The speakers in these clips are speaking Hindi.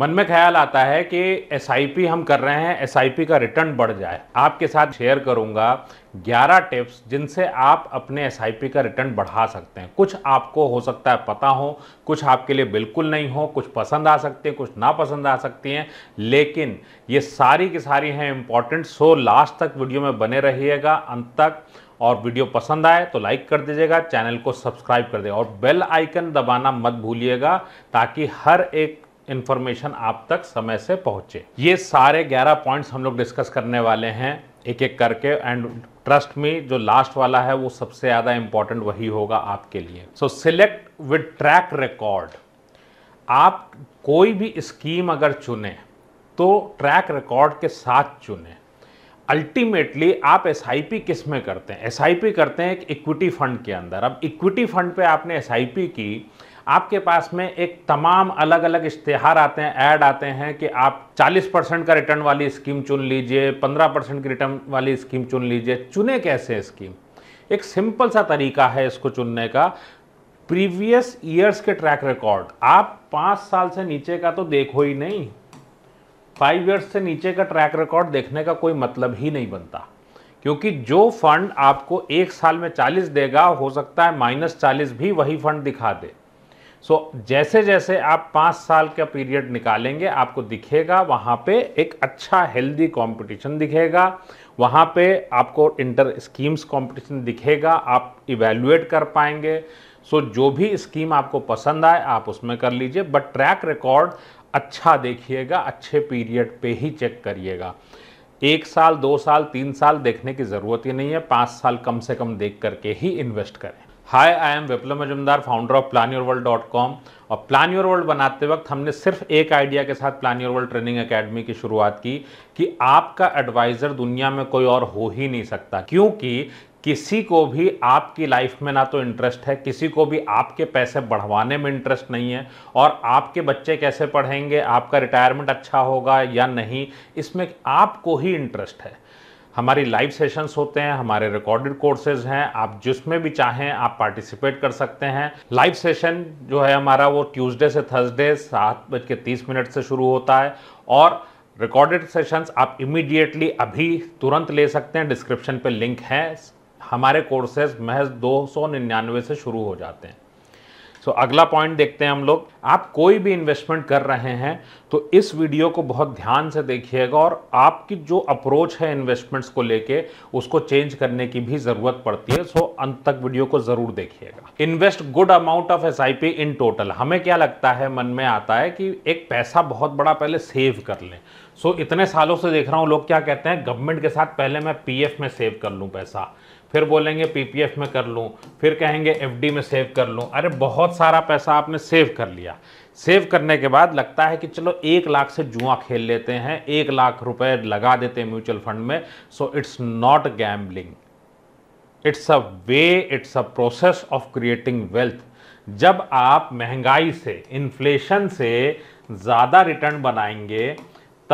मन में ख्याल आता है कि एस हम कर रहे हैं एस का रिटर्न बढ़ जाए आपके साथ शेयर करूंगा 11 टिप्स जिनसे आप अपने एस का रिटर्न बढ़ा सकते हैं कुछ आपको हो सकता है पता हो कुछ आपके लिए बिल्कुल नहीं हो कुछ पसंद आ सकते हैं कुछ ना पसंद आ सकती हैं लेकिन ये सारी की सारी हैं इंपॉर्टेंट सो लास्ट तक वीडियो में बने रहिएगा अंत तक और वीडियो पसंद आए तो लाइक कर दीजिएगा चैनल को सब्सक्राइब कर दे और बेल आइकन दबाना मत भूलिएगा ताकि हर एक इन्फॉर्मेशन आप तक समय से पहुंचे ये सारे 11 पॉइंट्स हम लोग डिस्कस करने वाले हैं एक एक करके एंड ट्रस्ट में जो लास्ट वाला है वो सबसे ज़्यादा इंपॉर्टेंट वही होगा आपके लिए so select with track record आप कोई भी स्कीम अगर चुने तो ट्रैक रिकॉर्ड के साथ चुने अल्टीमेटली आप एस आई पी किस में करते हैं एस आई पी करते हैं एक इक्विटी फंड के अंदर अब इक्विटी फंड पे आपने एस आई पी की आपके पास में एक तमाम अलग अलग इश्तहार आते हैं ऐड आते हैं कि आप 40 परसेंट का रिटर्न वाली स्कीम चुन लीजिए 15 परसेंट की रिटर्न वाली स्कीम चुन लीजिए चुने कैसे स्कीम एक सिंपल सा तरीका है इसको चुनने का प्रीवियस ईयर्स के ट्रैक रिकॉर्ड आप पाँच साल से नीचे का तो देखो ही नहीं फाइव ईयर्स से नीचे का ट्रैक रिकॉर्ड देखने का कोई मतलब ही नहीं बनता क्योंकि जो फंड आपको एक साल में 40 देगा हो सकता है माइनस चालीस भी वही फंड दिखा दे सो जैसे जैसे आप पाँच साल का पीरियड निकालेंगे आपको दिखेगा वहाँ पे एक अच्छा हेल्दी कंपटीशन दिखेगा वहाँ पे आपको इंटर स्कीम्स कंपटीशन दिखेगा आप इवेल्युएट कर पाएंगे सो so, जो भी स्कीम आपको पसंद आए आप उसमें कर लीजिए बट ट्रैक रिकॉर्ड अच्छा देखिएगा अच्छे पीरियड पे ही चेक करिएगा एक साल दो साल तीन साल देखने की ज़रूरत ही नहीं है पाँच साल कम से कम देख करके ही इन्वेस्ट करें hi I am Viplav Majumdar founder of plan your world dot com और प्लान योर वर्ल्ड बनाते वक्त हमने सिर्फ एक आइडिया के साथ plan your world training academy की शुरुआत की कि आपका एडवाइज़र दुनिया में कोई और हो ही नहीं सकता क्योंकि किसी को भी आपकी लाइफ में ना तो इंटरेस्ट है किसी को भी आपके पैसे बढ़वाने में इंटरेस्ट नहीं है और आपके बच्चे कैसे पढ़ेंगे आपका रिटायरमेंट अच्छा होगा या नहीं इसमें आपको ही इंटरेस्ट है हमारी लाइव सेशंस होते हैं हमारे रिकॉर्डेड कोर्सेज हैं आप जिसमें भी चाहें आप पार्टिसिपेट कर सकते हैं लाइव सेशन जो है हमारा वो ट्यूसडे से थर्सडे सात बज के तीस मिनट से शुरू होता है और रिकॉर्डेड सेशंस आप इमीडिएटली अभी तुरंत ले सकते हैं डिस्क्रिप्शन पे लिंक है हमारे कोर्सेज महज दो से शुरू हो जाते हैं सो so, अगला पॉइंट देखते हैं हम लोग आप कोई भी इन्वेस्टमेंट कर रहे हैं तो इस वीडियो को बहुत ध्यान से देखिएगा और आपकी जो अप्रोच है इन्वेस्टमेंट्स को लेके उसको चेंज करने की भी ज़रूरत पड़ती है सो so, अंत तक वीडियो को ज़रूर देखिएगा invest good amount of S in total हमें क्या लगता है मन में आता है कि एक पैसा बहुत बड़ा पहले सेव कर लें सो so, इतने सालों से देख रहा हूँ लोग क्या कहते हैं गवर्नमेंट के साथ पहले मैं पी में सेव कर लूँ पैसा फिर बोलेंगे पीपीएफ में कर लूँ फिर कहेंगे एफडी में सेव कर लूँ अरे बहुत सारा पैसा आपने सेव कर लिया सेव करने के बाद लगता है कि चलो एक लाख से जुआ खेल लेते हैं एक लाख रुपए लगा देते हैं म्यूचुअल फंड में so it's not gambling it's a way it's a process of creating wealth जब आप महंगाई से इन्फ्लेशन से ज़्यादा रिटर्न बनाएंगे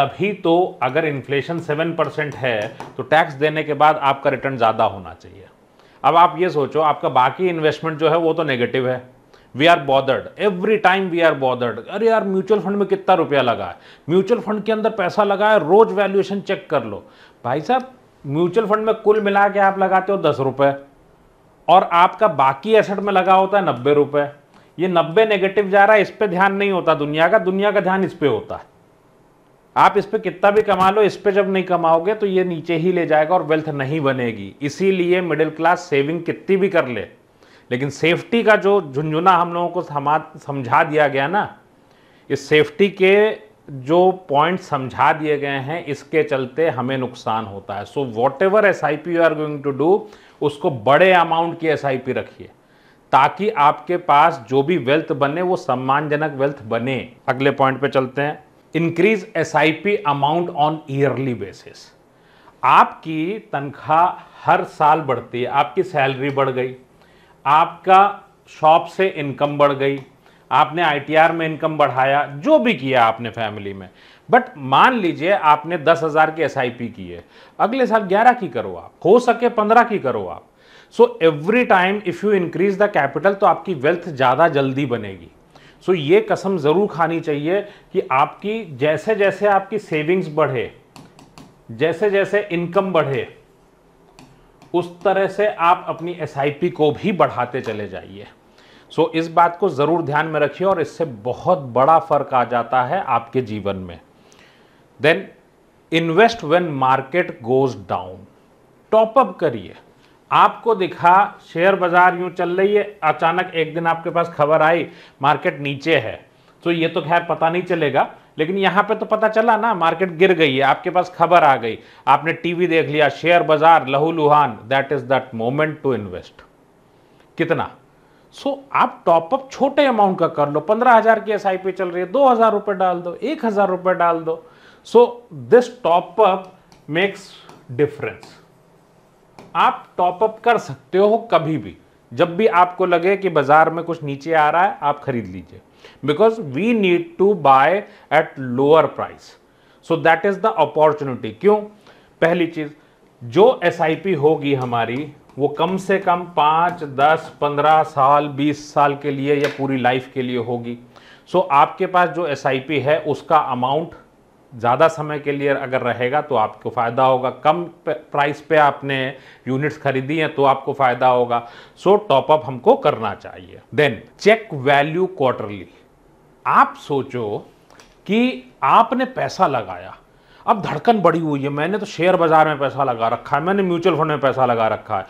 तभी तो अगर इन्फ्लेशन सेवन परसेंट है तो टैक्स देने के बाद आपका रिटर्न ज़्यादा होना चाहिए अब आप ये सोचो आपका बाकी इन्वेस्टमेंट जो है वो तो नेगेटिव है we are bothered every time we are bothered अरे यार म्यूचुअल फंड में कितना रुपया लगा है म्यूचुअल फंड के अंदर पैसा लगा है रोज वैल्यूएशन चेक कर लो भाई साहब म्यूचुअल फंड में कुल मिला के आप लगाते हो दस रुपये और आपका बाकी एसेट में लगा होता है नब्बे रुपये ये नब्बे नेगेटिव जा रहा है इस पर ध्यान नहीं होता दुनिया का दुनिया का ध्यान इस पर होता है आप इस पर कितना भी कमा लो इस पर जब नहीं कमाओगे तो ये नीचे ही ले जाएगा और वेल्थ नहीं बनेगी इसीलिए मिडिल क्लास सेविंग कितनी भी कर ले लेकिन सेफ्टी का जो झुंझुना हम लोगों को समझा दिया गया ना इस सेफ्टी के जो पॉइंट समझा दिए गए हैं इसके चलते हमें नुकसान होता है so whatever S I P you are going to do उसको बड़े अमाउंट की एस आई पी रखिए ताकि आपके पास जो भी वेल्थ बने वो सम्मानजनक वेल्थ बने अगले पॉइंट पे चलते हैं increase S I P amount on yearly basis आपकी तनख्वाह हर साल बढ़ती है आपकी सैलरी बढ़ गई आपका शॉप से इनकम बढ़ गई आपने आईटीआर में इनकम बढ़ाया जो भी किया आपने फैमिली में बट मान लीजिए आपने दस हज़ार की एस की है अगले साल ग्यारह की करो आप हो सके पंद्रह की करो आप so every time if you increase the capital तो आपकी वेल्थ ज़्यादा जल्दी बनेगी सो ये कसम ज़रूर खानी चाहिए कि आपकी जैसे जैसे आपकी सेविंग्स बढ़े जैसे जैसे इनकम बढ़े उस तरह से आप अपनी एस को भी बढ़ाते चले जाइए सो इस बात को ज़रूर ध्यान में रखिए और इससे बहुत बड़ा फ़र्क आ जाता है आपके जीवन में then invest when market goes down top up करिए आपको दिखा शेयर बाजार यूं चल रही है अचानक एक दिन आपके पास खबर आई मार्केट नीचे है तो ये तो खैर पता नहीं चलेगा लेकिन यहाँ पे तो पता चला ना मार्केट गिर गई है आपके पास खबर आ गई आपने टीवी देख लिया शेयर बाजार लहूलुहान that is that moment to invest कितना सो so, आप टॉपअप छोटे अमाउंट का कर लो पंद्रह हजार की एस चल रही है दो हजार रुपये डाल दो एक हजार रुपये डाल दो so this top up makes difference आप टॉपअप कर सकते हो कभी भी जब भी आपको लगे कि बाजार में कुछ नीचे आ रहा है आप खरीद लीजिए because we need to buy at lower price so that is the opportunity क्यों पहली चीज जो एस होगी हमारी वो कम से कम पाँच दस पंद्रह साल बीस साल के लिए या पूरी लाइफ के लिए होगी सो so, आपके पास जो एस है उसका अमाउंट ज़्यादा समय के लिए अगर रहेगा तो आपको फ़ायदा होगा कम प्राइस पे आपने यूनिट्स खरीदी हैं तो आपको फ़ायदा होगा सो टॉपअप हमको करना चाहिए देन चेक वैल्यू क्वार्टरली आप सोचो कि आपने पैसा लगाया अब धड़कन बढ़ी हुई है मैंने तो शेयर बाज़ार में पैसा लगा रखा है मैंने म्यूचुअल फंड में पैसा लगा रखा है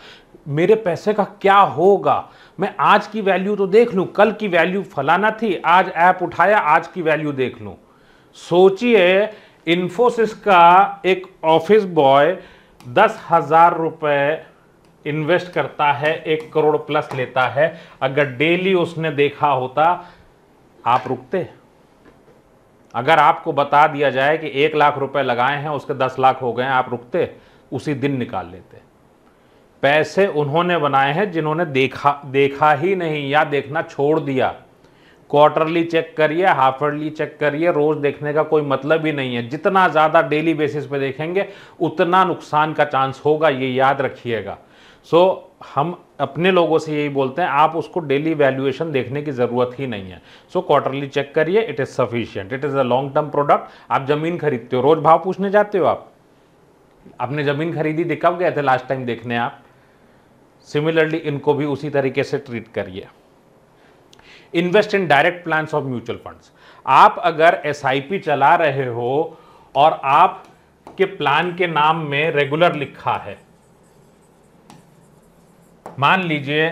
मेरे पैसे का क्या होगा मैं आज की वैल्यू तो देख लूँ कल की वैल्यू फलाना थी आज ऐप उठाया आज की वैल्यू देख लूँ सोचिए इन्फोसिस का एक ऑफिस बॉय दस हजार रुपए इन्वेस्ट करता है एक करोड़ प्लस लेता है अगर डेली उसने देखा होता आप रुकते अगर आपको बता दिया जाए कि एक लाख रुपए लगाए हैं उसके दस लाख हो गए आप रुकते उसी दिन निकाल लेते पैसे उन्होंने बनाए हैं जिन्होंने देखा देखा ही नहीं या देखना छोड़ दिया क्वार्टरली चेक करिए हाफ ईयरली चेक करिए रोज देखने का कोई मतलब ही नहीं है जितना ज़्यादा डेली बेसिस पे देखेंगे उतना नुकसान का चांस होगा ये याद रखिएगा सो so, हम अपने लोगों से यही बोलते हैं आप उसको डेली वैल्यूएशन देखने की ज़रूरत ही नहीं है सो क्वार्टरली चेक करिए it is sufficient it is a long term product आप ज़मीन खरीदते हो रोज़ भाव पूछने जाते हो आप आपने ज़मीन खरीदी थी गए थे लास्ट टाइम देखने आप सिमिलरली इनको भी उसी तरीके से ट्रीट करिए invest in direct plan of mutual fund आप अगर एस चला रहे हो और आप के प्लान के नाम में रेगुलर लिखा है मान लीजिए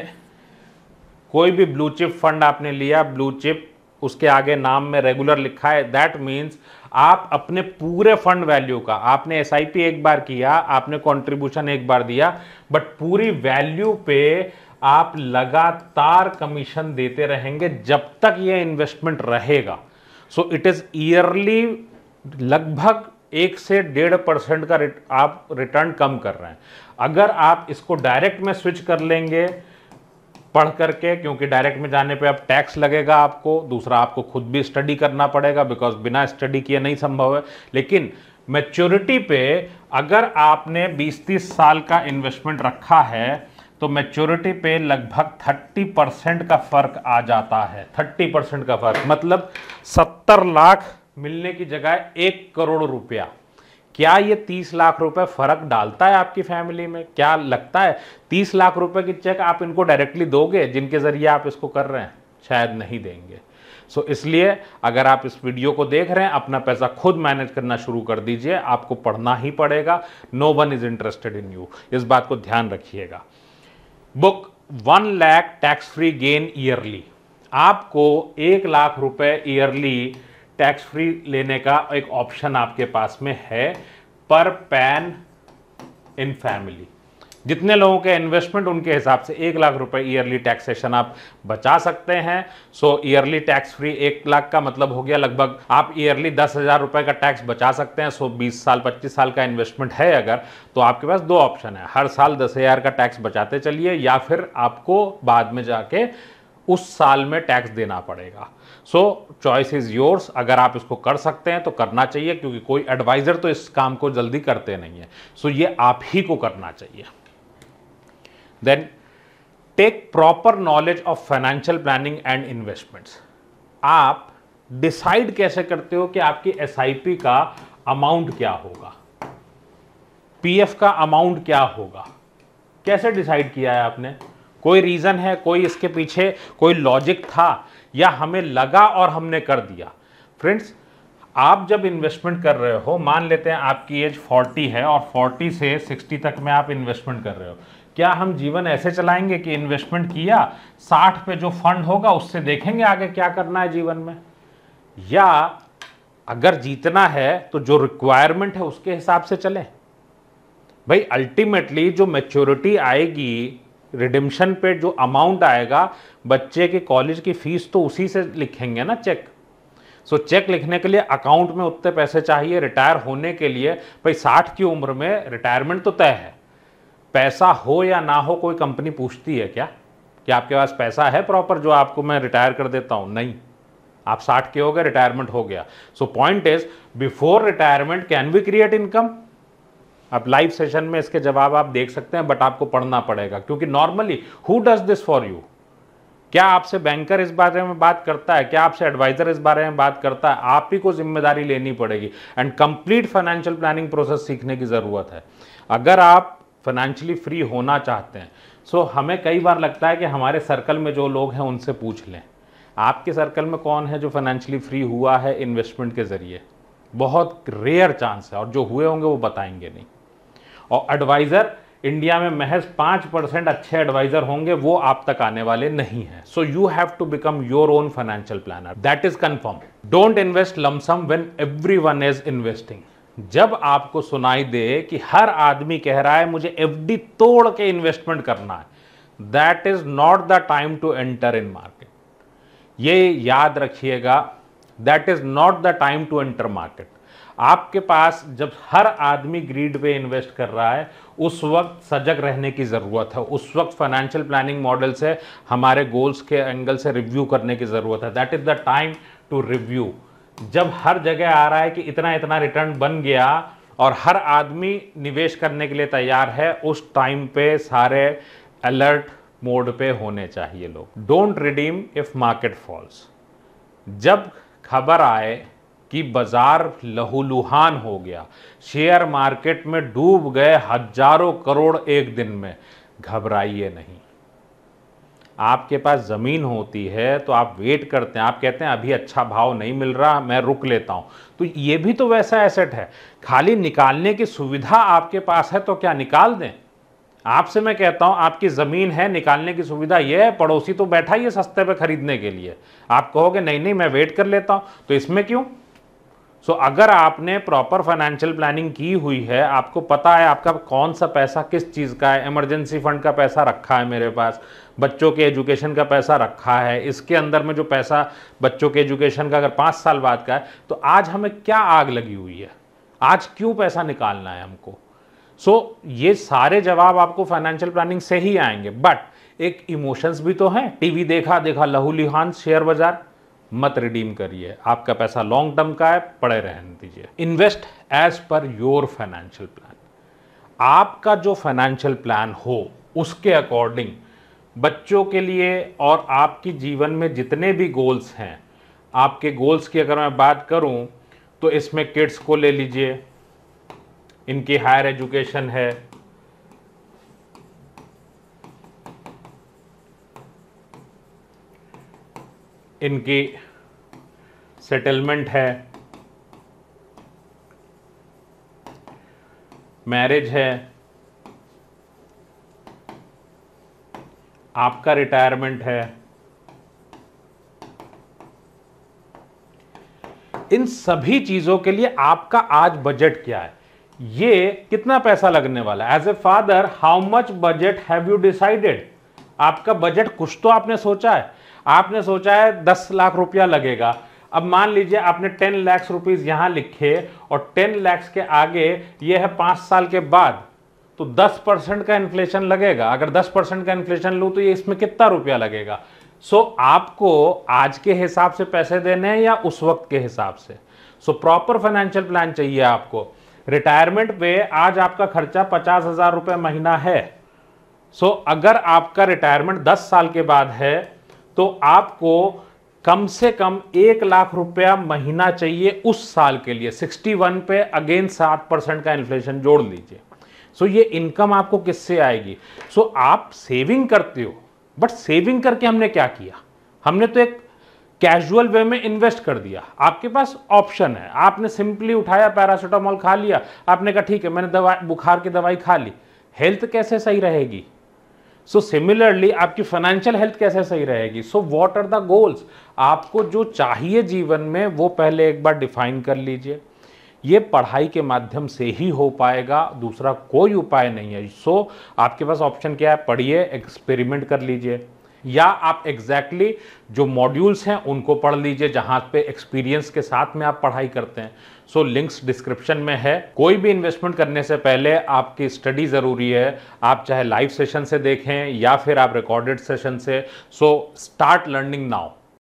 कोई भी ब्लू चिप फंड आपने लिया ब्लू चिप उसके आगे नाम में रेगुलर लिखा है दैट मीन्स आप अपने पूरे फंड वैल्यू का आपने एस एक बार किया आपने कंट्रीब्यूशन एक बार दिया बट पूरी वैल्यू पे आप लगातार कमीशन देते रहेंगे जब तक ये इन्वेस्टमेंट रहेगा सो इट इज़ ईयरली लगभग एक से डेढ़ परसेंट का रिट, आप रिटर्न कम कर रहे हैं अगर आप इसको डायरेक्ट में स्विच कर लेंगे पढ़ करके क्योंकि डायरेक्ट में जाने पे अब टैक्स लगेगा आपको दूसरा आपको खुद भी स्टडी करना पड़ेगा बिकॉज बिना स्टडी किए नहीं संभव है लेकिन मैच्योरिटी पे अगर आपने 20-30 साल का इन्वेस्टमेंट रखा है तो मैच्योरिटी पे लगभग 30 परसेंट का फ़र्क आ जाता है 30 परसेंट का फ़र्क मतलब 70 लाख मिलने की जगह एक करोड़ रुपया क्या ये तीस लाख रुपए फर्क डालता है आपकी फैमिली में क्या लगता है तीस लाख रुपए की चेक आप इनको डायरेक्टली दोगे जिनके जरिए आप इसको कर रहे हैं शायद नहीं देंगे सो so, इसलिए अगर आप इस वीडियो को देख रहे हैं अपना पैसा खुद मैनेज करना शुरू कर दीजिए आपको पढ़ना ही पड़ेगा no one is interested in you इस बात को ध्यान रखिएगा book one lakh tax free gain yearly आपको एक लाख रुपए ईयरली टैक्स फ्री लेने का एक ऑप्शन आपके पास में है पर पैन इन फैमिली जितने लोगों के इन्वेस्टमेंट उनके हिसाब से एक लाख रुपए ईयरली टैक्सेशन आप बचा सकते हैं सो ईयरली टैक्स फ्री एक लाख का मतलब हो गया लगभग आप ईयरली दस हज़ार रुपए का टैक्स बचा सकते हैं सो बीस साल पच्चीस साल का इन्वेस्टमेंट है अगर तो आपके पास दो ऑप्शन है हर साल दस हज़ार का टैक्स बचाते चलिए या फिर आपको बाद में जाके उस साल में टैक्स देना पड़ेगा सो चॉइस इज़ योर्स अगर आप इसको कर सकते हैं तो करना चाहिए क्योंकि कोई एडवाइज़र तो इस काम को जल्दी करते नहीं है सो so, ये आप ही को करना चाहिए then take proper knowledge of financial planning and investments आप डिसाइड कैसे करते हो कि आपकी एस का अमाउंट क्या होगा पीएफ का अमाउंट क्या होगा कैसे डिसाइड किया है आपने कोई रीज़न है कोई इसके पीछे कोई लॉजिक था या हमें लगा और हमने कर दिया फ्रेंड्स आप जब इन्वेस्टमेंट कर रहे हो मान लेते हैं आपकी एज 40 है और 40 से 60 तक में आप इन्वेस्टमेंट कर रहे हो क्या हम जीवन ऐसे चलाएंगे कि इन्वेस्टमेंट किया साठ पे जो फंड होगा उससे देखेंगे आगे क्या करना है जीवन में या अगर जीतना है तो जो रिक्वायरमेंट है उसके हिसाब से चलें भाई अल्टीमेटली जो मेच्योरिटी आएगी रिडिम्शन पे जो अमाउंट आएगा बच्चे के कॉलेज की फीस तो उसी से लिखेंगे ना चेक सो so, चेक लिखने के लिए अकाउंट में उतने पैसे चाहिए रिटायर होने के लिए भाई साठ की उम्र में रिटायरमेंट तो तय है पैसा हो या ना हो कोई कंपनी पूछती है क्या कि आपके पास पैसा है प्रॉपर जो आपको मैं रिटायर कर देता हूं नहीं आप साठ के हो गए रिटायरमेंट हो गया so point is before retirement can we create income आप लाइव सेशन में इसके जवाब आप देख सकते हैं बट आपको पढ़ना पड़ेगा क्योंकि normally who does this for you क्या आपसे बैंकर इस बारे में बात करता है क्या आपसे एडवाइजर इस बारे में बात करता है आप ही को जिम्मेदारी लेनी पड़ेगी and complete financial planning process सीखने की ज़रूरत है अगर आप फाइनेंशियली फ्री होना चाहते हैं सो so, हमें कई बार लगता है कि हमारे सर्कल में जो लोग हैं उनसे पूछ लें आपके सर्कल में कौन है जो फाइनेंशियली फ्री हुआ है इन्वेस्टमेंट के ज़रिए बहुत रेयर चांस है और जो हुए होंगे वो बताएंगे नहीं और एडवाइज़र इंडिया में महज पाँच परसेंट अच्छे एडवाइज़र होंगे वो आप तक आने वाले नहीं हैं so you have to become your own financial planner that is confirm don't invest lump sum when everyone is investing जब आपको सुनाई दे कि हर आदमी कह रहा है मुझे एफडी तोड़ के इन्वेस्टमेंट करना है that is not the time to enter in market ये याद रखिएगा that is not the time to enter market आपके पास जब हर आदमी ग्रीड पे इन्वेस्ट कर रहा है उस वक्त सजग रहने की ज़रूरत है उस वक्त फाइनेंशियल प्लानिंग मॉडल से हमारे गोल्स के एंगल से रिव्यू करने की ज़रूरत है that is the time to review जब हर जगह आ रहा है कि इतना इतना रिटर्न बन गया और हर आदमी निवेश करने के लिए तैयार है उस टाइम पे सारे अलर्ट मोड पे होने चाहिए लोग don't redeem if market falls जब खबर आए कि बाजार लहूलुहान हो गया शेयर मार्केट में डूब गए हजारों करोड़ एक दिन में घबराइए नहीं आपके पास ज़मीन होती है तो आप वेट करते हैं आप कहते हैं अभी अच्छा भाव नहीं मिल रहा मैं रुक लेता हूँ तो ये भी तो वैसा एसेट है खाली निकालने की सुविधा आपके पास है तो क्या निकाल दें आपसे मैं कहता हूं आपकी ज़मीन है निकालने की सुविधा यह है पड़ोसी तो बैठा ही है सस्ते पे खरीदने के लिए आप कहोगे नहीं नहीं मैं वेट कर लेता हूं तो इसमें क्यों सो so, अगर आपने प्रॉपर फाइनेंशियल प्लानिंग की हुई है आपको पता है आपका कौन सा पैसा किस चीज़ का है इमरजेंसी फंड का पैसा रखा है मेरे पास बच्चों के एजुकेशन का पैसा रखा है इसके अंदर में जो पैसा बच्चों के एजुकेशन का अगर पाँच साल बाद का है तो आज हमें क्या आग लगी हुई है आज क्यों पैसा निकालना है हमको सो so, ये सारे जवाब आपको फाइनेंशियल प्लानिंग से ही आएंगे बट एक इमोशंस भी तो हैं टीवी देखा देखा लहूलिहान शेयर बाजार मत रिडीम करिए आपका पैसा लॉन्ग टर्म का है पड़े रहने दीजिए invest as per your financial plan आपका जो फाइनेंशियल प्लान हो उसके अकॉर्डिंग बच्चों के लिए और आपकी जीवन में जितने भी गोल्स हैं आपके गोल्स की अगर मैं बात करूं तो इसमें किड्स को ले लीजिए इनकी हायर एजुकेशन है इनकी सेटलमेंट है मैरिज है आपका रिटायरमेंट है इन सभी चीजों के लिए आपका आज बजट क्या है ये कितना पैसा लगने वाला है as a father how much budget have you decided आपका बजट कुछ तो आपने सोचा है आपने सोचा है दस लाख रुपया लगेगा अब मान लीजिए आपने टेन लैक्स रुपीज़ यहां लिखे और टेन लैक्स के आगे ये है पांच साल के बाद तो दस परसेंट का इन्फ्लेशन लगेगा अगर दस परसेंट का इन्फ्लेशन लू तो ये इसमें कितना रुपया लगेगा सो so, आपको आज के हिसाब से पैसे देने हैं या उस वक्त के हिसाब से सो प्रॉपर फाइनेंशियल प्लान चाहिए आपको रिटायरमेंट पे आज आपका खर्चा पचास हजार रुपये महीना है सो so, अगर आपका रिटायरमेंट दस साल के बाद है तो आपको कम से कम एक लाख रुपया महीना चाहिए उस साल के लिए 61 पे अगेन सात परसेंट का इन्फ्लेशन जोड़ लीजिए सो so, ये इनकम आपको किससे आएगी सो so, आप सेविंग करते हो बट सेविंग करके हमने क्या किया हमने तो एक कैजुअल वे में इन्वेस्ट कर दिया आपके पास ऑप्शन है आपने सिंपली उठाया पैरासिटामोल खा लिया आपने कहा ठीक है मैंने दवा बुखार की दवाई खा ली हेल्थ कैसे सही रहेगी सो सिमिलरली आपकी फाइनेंशियल हेल्थ कैसे सही रहेगी so what are the goals आपको जो चाहिए जीवन में वो पहले एक बार डिफाइन कर लीजिए ये पढ़ाई के माध्यम से ही हो पाएगा दूसरा कोई उपाय नहीं है सो so, आपके पास ऑप्शन क्या है पढ़िए एक्सपेरिमेंट कर लीजिए या आप एग्जैक्टली exactly जो मॉड्यूल्स हैं उनको पढ़ लीजिए जहाँ पे एक्सपीरियंस के साथ में आप पढ़ाई करते हैं सो लिंक्स डिस्क्रिप्शन में है कोई भी इन्वेस्टमेंट करने से पहले आपकी स्टडी ज़रूरी है आप चाहे लाइव सेशन से देखें या फिर आप रिकॉर्डेड सेशन से सो स्टार्ट लर्निंग नाउ